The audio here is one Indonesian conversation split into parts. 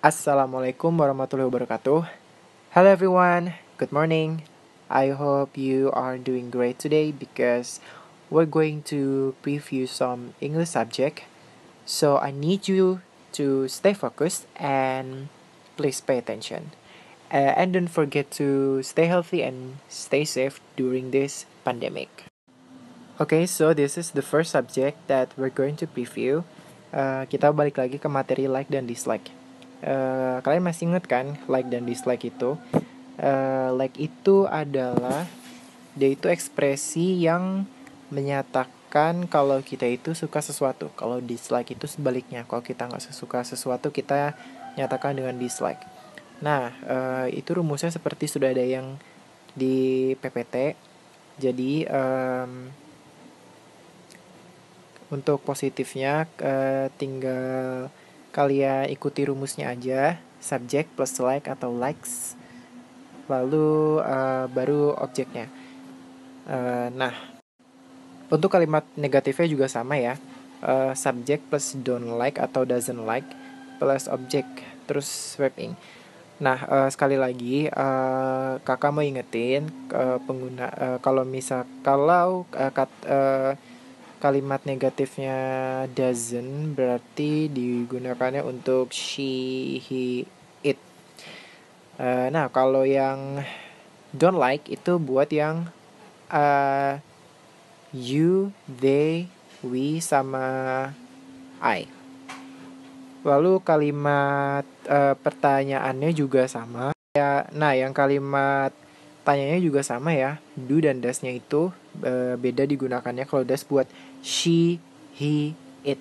Assalamualaikum warahmatullahi wabarakatuh. Hello everyone, good morning. I hope you are doing great today because we're going to preview some English subject. So I need you to stay focused and please pay attention. Uh, and don't forget to stay healthy and stay safe during this pandemic. Okay, so this is the first subject that we're going to preview. Uh, kita balik lagi ke materi like dan dislike. Eh, kalian masih inget kan like dan dislike itu uh, like itu adalah dia itu ekspresi yang menyatakan kalau kita itu suka sesuatu kalau dislike itu sebaliknya kalau kita nggak suka sesuatu kita nyatakan dengan dislike nah uh, itu rumusnya seperti sudah ada yang di PPT jadi um, untuk positifnya uh, tinggal kalian ya, ikuti rumusnya aja subject plus like atau likes lalu uh, baru objeknya uh, nah untuk kalimat negatifnya juga sama ya uh, subject plus don't like atau doesn't like plus objek terus swapping Nah, uh, sekali lagi uh, Kakak mau ingetin uh, pengguna uh, kalau misal kalau uh, kat, uh, kalimat negatifnya doesn't berarti digunakannya untuk she, he, it. Uh, nah, kalau yang don't like itu buat yang uh, you, they, we sama I. Lalu kalimat uh, pertanyaannya juga sama. Ya, nah, yang kalimat tanyanya juga sama ya. Do dan dasnya itu uh, beda digunakannya kalau das buat she, he, it.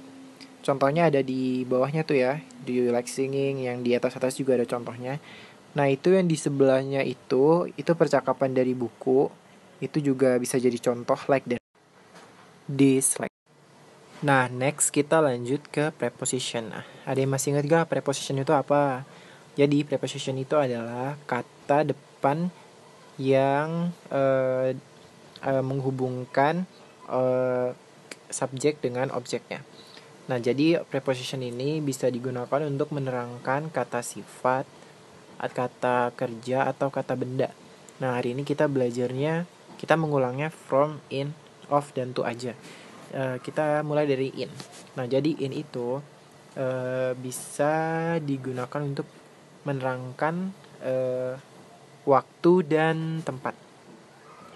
Contohnya ada di bawahnya tuh ya. Do you like singing? Yang di atas-atas juga ada contohnya. Nah, itu yang di sebelahnya itu, itu percakapan dari buku. Itu juga bisa jadi contoh like dan dislike. Nah, next kita lanjut ke preposition. Ah, ada yang masih ingat gak preposition itu apa? Jadi, preposition itu adalah kata depan yang uh, uh, menghubungkan uh, subjek dengan objeknya. Nah, jadi preposition ini bisa digunakan untuk menerangkan kata sifat, kata kerja, atau kata benda. Nah, hari ini kita belajarnya, kita mengulangnya from, in, of, dan to aja. E, kita mulai dari in. Nah, jadi in itu e, bisa digunakan untuk menerangkan e, waktu dan tempat.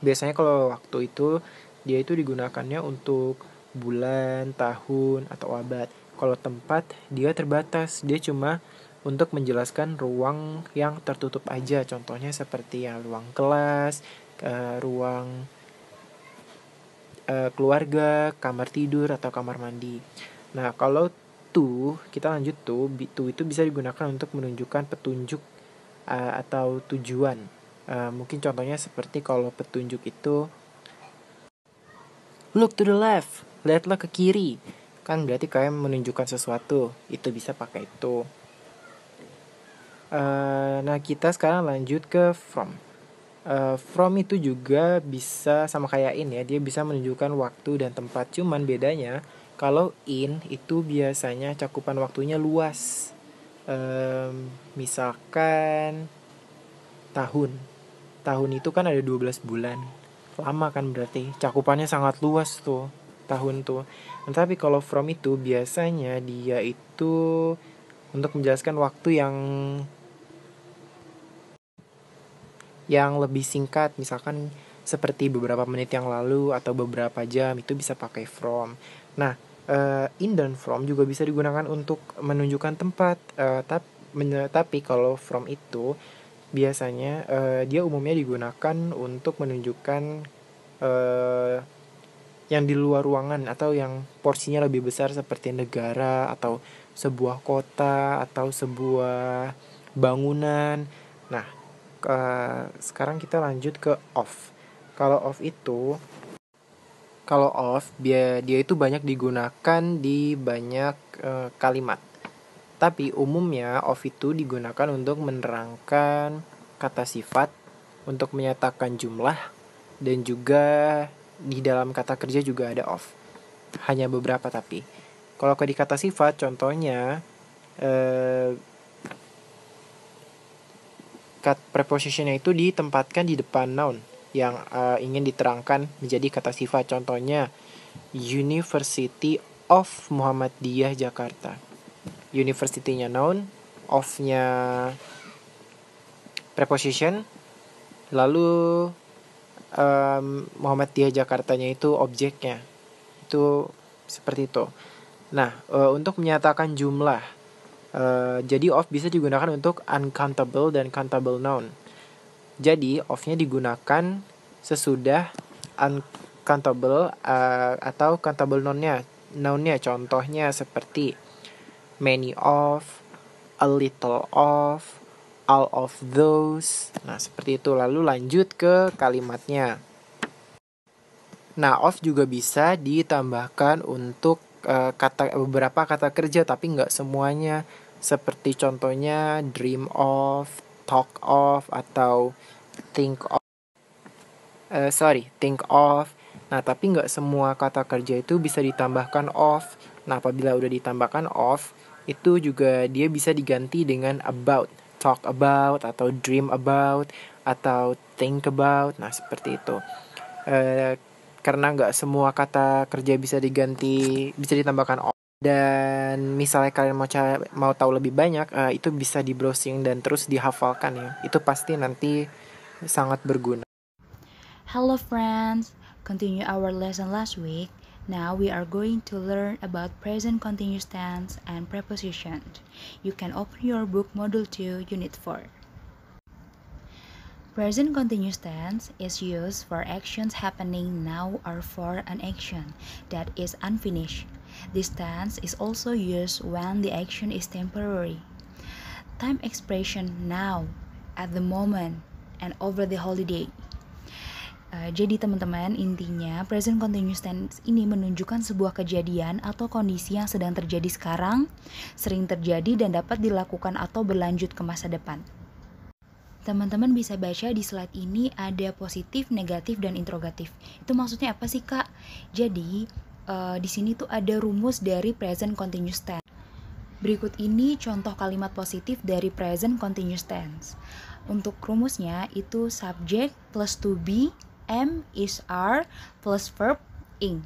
Biasanya kalau waktu itu, dia itu digunakannya untuk bulan, tahun, atau abad. Kalau tempat, dia terbatas. Dia cuma untuk menjelaskan ruang yang tertutup aja. Contohnya seperti ya ruang kelas, ke eh, ruang eh, keluarga, kamar tidur atau kamar mandi. Nah, kalau tuh kita lanjut tuh, to itu bisa digunakan untuk menunjukkan petunjuk uh, atau tujuan. Uh, mungkin contohnya seperti kalau petunjuk itu look to the left lihatlah ke kiri kan berarti kalian menunjukkan sesuatu itu bisa pakai itu uh, nah kita sekarang lanjut ke from uh, from itu juga bisa sama kayak in ya dia bisa menunjukkan waktu dan tempat cuman bedanya kalau in itu biasanya cakupan waktunya luas um, misalkan tahun tahun itu kan ada 12 bulan lama kan berarti cakupannya sangat luas tuh tahun tuh. Nah, tapi kalau from itu biasanya dia itu untuk menjelaskan waktu yang yang lebih singkat misalkan seperti beberapa menit yang lalu atau beberapa jam itu bisa pakai from. Nah, uh, in dan from juga bisa digunakan untuk menunjukkan tempat. Uh, eh, tapi men, tapi kalau from itu biasanya uh, dia umumnya digunakan untuk menunjukkan uh, yang di luar ruangan atau yang porsinya lebih besar seperti negara atau sebuah kota atau sebuah bangunan. Nah, ke, sekarang kita lanjut ke off. Kalau off itu kalau off dia dia itu banyak digunakan di banyak e, kalimat. Tapi umumnya off itu digunakan untuk menerangkan kata sifat, untuk menyatakan jumlah dan juga di dalam kata kerja juga ada of. Hanya beberapa tapi. Kalau ke di kata sifat, contohnya eh, kat prepositionnya itu ditempatkan di depan noun yang eh, ingin diterangkan menjadi kata sifat. Contohnya University of Muhammadiyah Jakarta. University-nya noun, of-nya preposition, lalu um, Muhammadiyah Jakartanya itu objeknya itu seperti itu nah uh, untuk menyatakan jumlah uh, jadi of bisa digunakan untuk uncountable dan countable noun jadi of-nya digunakan sesudah uncountable uh, atau countable nounnya, nounnya contohnya seperti many of a little of all of those. Nah, seperti itu. Lalu lanjut ke kalimatnya. Nah, of juga bisa ditambahkan untuk uh, kata beberapa kata kerja tapi nggak semuanya. Seperti contohnya dream of, talk of atau think of. Uh, sorry, think of. Nah, tapi nggak semua kata kerja itu bisa ditambahkan of. Nah, apabila udah ditambahkan of, itu juga dia bisa diganti dengan about talk about atau dream about atau think about nah seperti itu e, karena nggak semua kata kerja bisa diganti bisa ditambahkan dan misalnya kalian mau cari, mau tahu lebih banyak e, itu bisa di browsing dan terus dihafalkan ya itu pasti nanti sangat berguna Hello friends continue our lesson last week Now we are going to learn about present continuous tense and prepositions. You can open your book Module 2, Unit 4. Present continuous tense is used for actions happening now or for an action that is unfinished. This tense is also used when the action is temporary. Time expression now, at the moment, and over the holiday. Eh, jadi teman-teman, intinya present continuous tense ini menunjukkan sebuah kejadian atau kondisi yang sedang terjadi sekarang, sering terjadi dan dapat dilakukan atau berlanjut ke masa depan. Teman-teman bisa baca di slide ini ada positif, negatif, dan interrogatif. Itu maksudnya apa sih, Kak? Jadi, uh, di sini tuh ada rumus dari present continuous tense. Berikut ini contoh kalimat positif dari present continuous tense. Untuk rumusnya itu subject plus to be M is, R plus verb ing.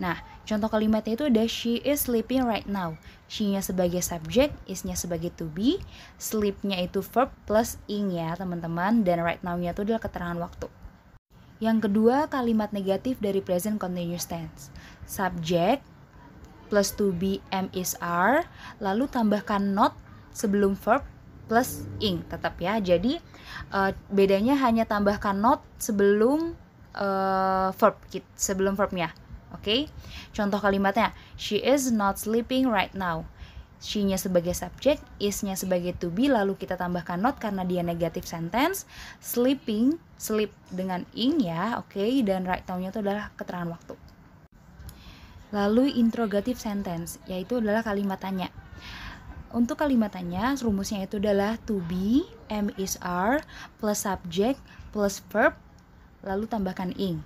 Nah, contoh kalimatnya itu ada she is sleeping right now. She-nya sebagai subject, is-nya sebagai to be, sleep-nya itu verb plus ing ya teman-teman, dan right now-nya itu adalah keterangan waktu. Yang kedua, kalimat negatif dari present continuous tense. Subject plus to be M is R lalu tambahkan not sebelum verb plus ing tetap ya. Jadi uh, bedanya hanya tambahkan not sebelum uh, verb sebelum verbnya. Oke. Okay? Contoh kalimatnya she is not sleeping right now. She-nya sebagai subjek, is-nya sebagai to be lalu kita tambahkan not karena dia negative sentence. Sleeping, sleep dengan ing ya, oke okay? dan right now-nya itu adalah keterangan waktu. Lalu interrogative sentence yaitu adalah kalimat tanya untuk kalimatannya, rumusnya itu adalah to be, M is R, plus subject, plus verb, lalu tambahkan ing.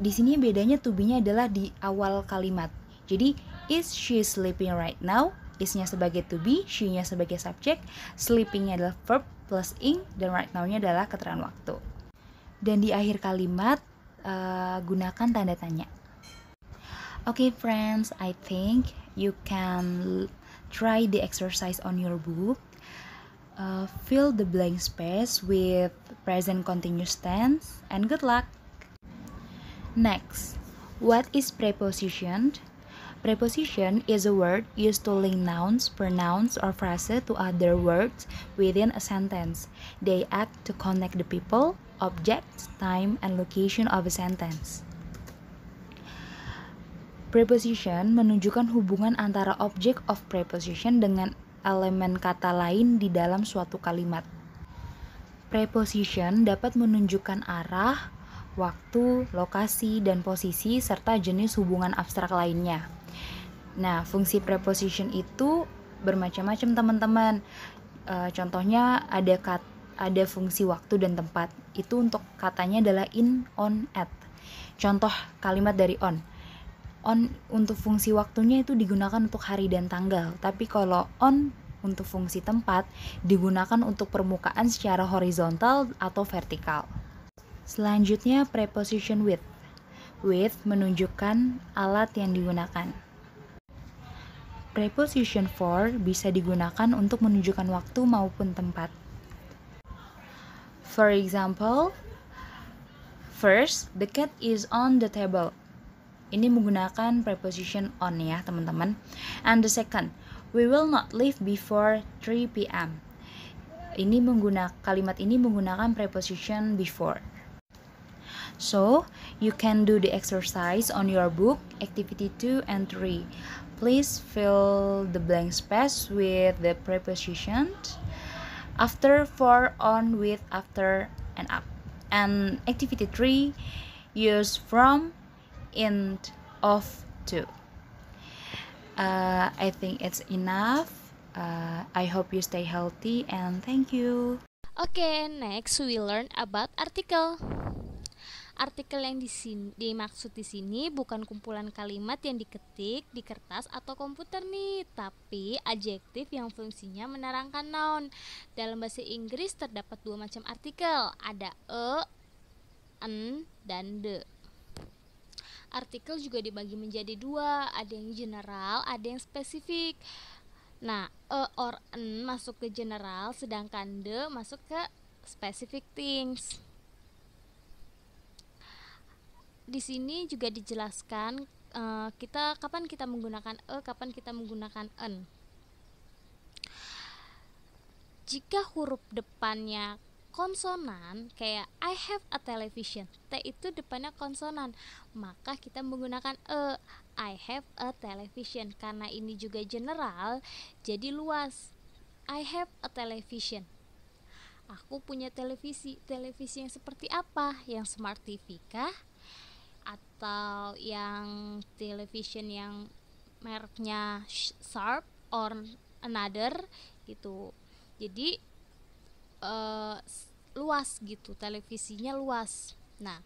Di sini bedanya to be-nya adalah di awal kalimat. Jadi, is she sleeping right now? Is-nya sebagai to be, she-nya sebagai subject, sleeping-nya adalah verb plus ing, dan right now-nya adalah keterangan waktu. Dan di akhir kalimat, uh, gunakan tanda tanya. Okay, friends, I think you can Try the exercise on your book. Uh, fill the blank space with present continuous tense and good luck. Next, what is preposition? Preposition is a word used to link nouns, pronouns, or phrases to other words within a sentence. They act to connect the people, objects, time, and location of a sentence. Preposition menunjukkan hubungan antara objek of preposition dengan elemen kata lain di dalam suatu kalimat. Preposition dapat menunjukkan arah, waktu, lokasi, dan posisi, serta jenis hubungan abstrak lainnya. Nah, fungsi preposition itu bermacam-macam teman-teman. E, contohnya ada kat, ada fungsi waktu dan tempat. Itu untuk katanya adalah in, on, at. Contoh kalimat dari on on untuk fungsi waktunya itu digunakan untuk hari dan tanggal tapi kalau on untuk fungsi tempat digunakan untuk permukaan secara horizontal atau vertikal selanjutnya preposition with with menunjukkan alat yang digunakan Preposition for bisa digunakan untuk menunjukkan waktu maupun tempat. For example, first the cat is on the table. Ini menggunakan preposition on ya, teman-teman. And the second, we will not leave before 3 p.m. Ini menggunakan kalimat ini menggunakan preposition before. So, you can do the exercise on your book, activity 2 and 3. Please fill the blank space with the preposition after, for, on, with, after, and up. And activity 3, use from, end of two. Uh, I think it's enough. Uh, I hope you stay healthy and thank you. Okay, next we learn about article. Artikel yang disini, dimaksud di sini bukan kumpulan kalimat yang diketik di kertas atau komputer nih, tapi adjektif yang fungsinya menerangkan noun. Dalam bahasa Inggris terdapat dua macam artikel, ada a, e, an, dan the. Artikel juga dibagi menjadi dua, ada yang general, ada yang spesifik. Nah, a e or n masuk ke general, sedangkan the masuk ke specific things. Di sini juga dijelaskan uh, kita kapan kita menggunakan a, e, kapan kita menggunakan n. Jika huruf depannya konsonan kayak I have a television T itu depannya konsonan maka kita menggunakan e I have a television karena ini juga general jadi luas I have a television aku punya televisi televisi yang seperti apa yang smart TV kah atau yang television yang mereknya Sharp or another gitu jadi Eh, luas gitu televisinya luas nah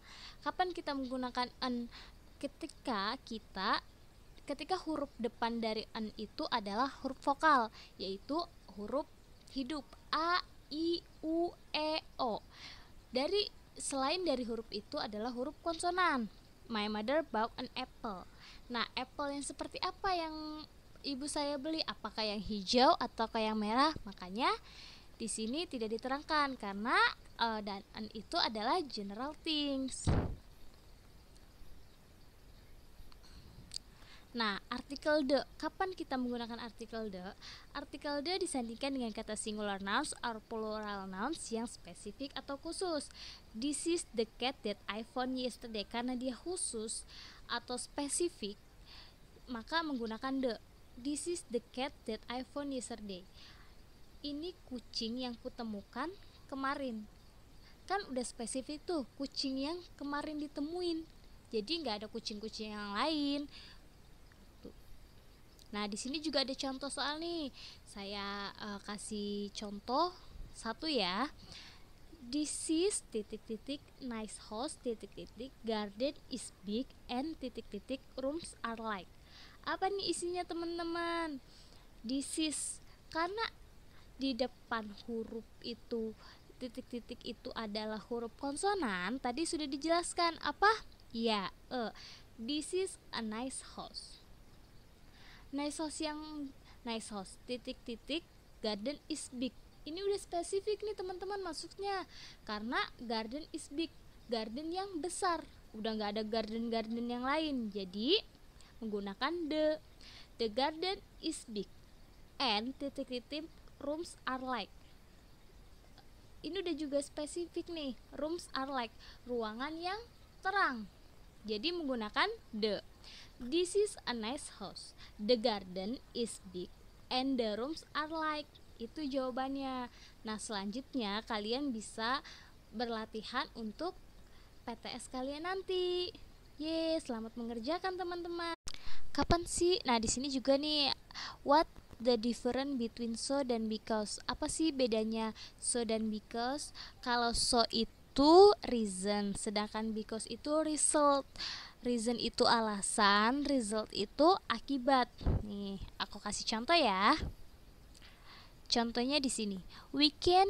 kapan kita menggunakan an ketika kita ketika huruf depan dari an itu adalah huruf vokal yaitu huruf hidup a i u e o dari selain dari huruf itu adalah huruf konsonan my mother bought an apple nah apple yang seperti apa yang ibu saya beli apakah yang hijau ataukah yang merah makanya di sini tidak diterangkan karena uh, dan itu adalah general things. Nah, artikel the. Kapan kita menggunakan artikel the? Artikel the disandingkan dengan kata singular nouns or plural nouns yang spesifik atau khusus. This is the cat that I found yesterday. Karena dia khusus atau spesifik, maka menggunakan the. This is the cat that I found yesterday ini kucing yang kutemukan kemarin kan udah spesifik tuh kucing yang kemarin ditemuin jadi nggak ada kucing-kucing yang lain tuh. nah di sini juga ada contoh soal nih saya uh, kasih contoh satu ya this is titik-titik nice house titik-titik garden is big and titik-titik rooms are like apa nih isinya teman-teman this is karena di depan huruf itu titik-titik itu adalah huruf konsonan tadi sudah dijelaskan apa ya e this is a nice house nice house yang nice house titik-titik garden is big ini udah spesifik nih teman-teman maksudnya karena garden is big garden yang besar udah nggak ada garden-garden yang lain jadi menggunakan the the garden is big and titik-titik rooms are like ini udah juga spesifik nih rooms are like ruangan yang terang jadi menggunakan the this is a nice house the garden is big and the rooms are like itu jawabannya nah selanjutnya kalian bisa berlatihan untuk PTS kalian nanti Yes, selamat mengerjakan teman-teman. Kapan sih? Nah, di sini juga nih what the difference between so dan because. Apa sih bedanya so dan because? Kalau so itu reason, sedangkan because itu result. Reason itu alasan, result itu akibat. Nih, aku kasih contoh ya. Contohnya di sini. We can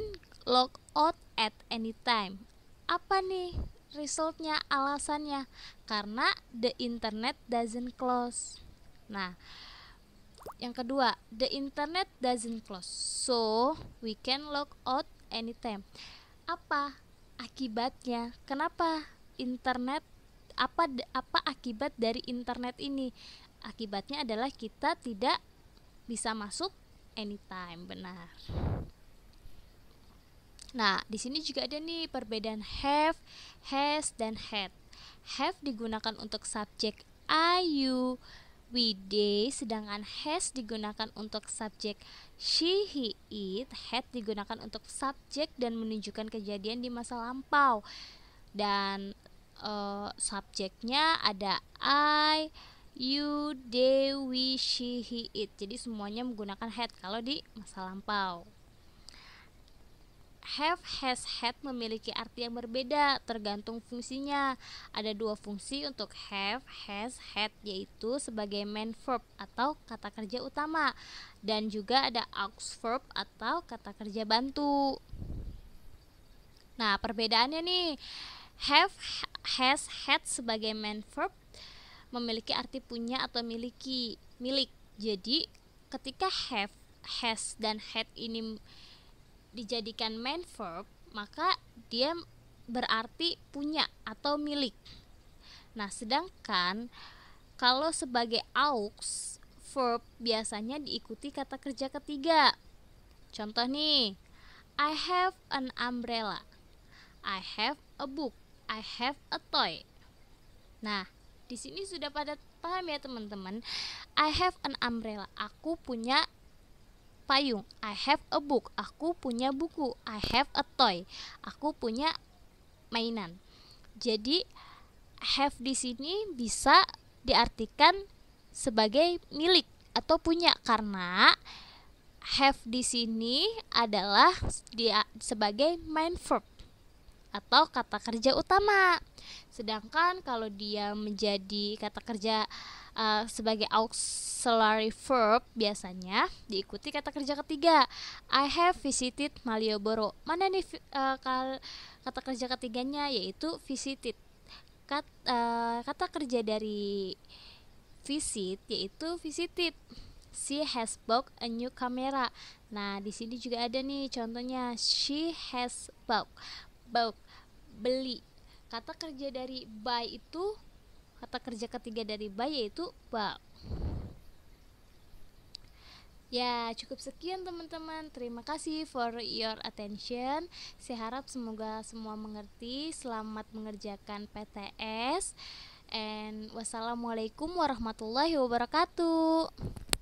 log out at any time. Apa nih resultnya, alasannya? Karena the internet doesn't close. Nah, yang kedua, the internet doesn't close, so we can log out anytime. Apa akibatnya? Kenapa internet apa apa akibat dari internet ini? Akibatnya adalah kita tidak bisa masuk anytime, benar. Nah, di sini juga ada nih perbedaan have, has, dan had. Have digunakan untuk subjek I you, we they sedangkan has digunakan untuk subjek she he it had digunakan untuk subjek dan menunjukkan kejadian di masa lampau dan uh, subjeknya ada I you they we she he it jadi semuanya menggunakan had kalau di masa lampau have, has, had memiliki arti yang berbeda tergantung fungsinya. Ada dua fungsi untuk have, has, had yaitu sebagai main verb atau kata kerja utama dan juga ada aux verb atau kata kerja bantu. Nah, perbedaannya nih have, has, had sebagai main verb memiliki arti punya atau miliki, milik. Jadi, ketika have, has dan had ini dijadikan main verb, maka dia berarti punya atau milik. Nah, sedangkan kalau sebagai aux verb biasanya diikuti kata kerja ketiga. Contoh nih, I have an umbrella. I have a book. I have a toy. Nah, di sini sudah pada paham ya teman-teman. I have an umbrella. Aku punya payung. I have a book. Aku punya buku. I have a toy. Aku punya mainan. Jadi have di sini bisa diartikan sebagai milik atau punya karena have di sini adalah dia sebagai main verb atau kata kerja utama. Sedangkan kalau dia menjadi kata kerja Eh, sebagai auxiliary verb biasanya diikuti kata kerja ketiga I have visited Malioboro mana nih uh, kata kerja ketiganya yaitu visited kata, uh, eh, kata kerja dari visit yaitu visited she has bought a new camera nah di sini juga ada nih contohnya she has bought bought beli kata kerja dari buy itu Kata kerja ketiga dari ba yaitu ba Ya, cukup sekian teman-teman. Terima kasih for your attention. Saya harap semoga semua mengerti. Selamat mengerjakan PTS. And wassalamualaikum warahmatullahi wabarakatuh.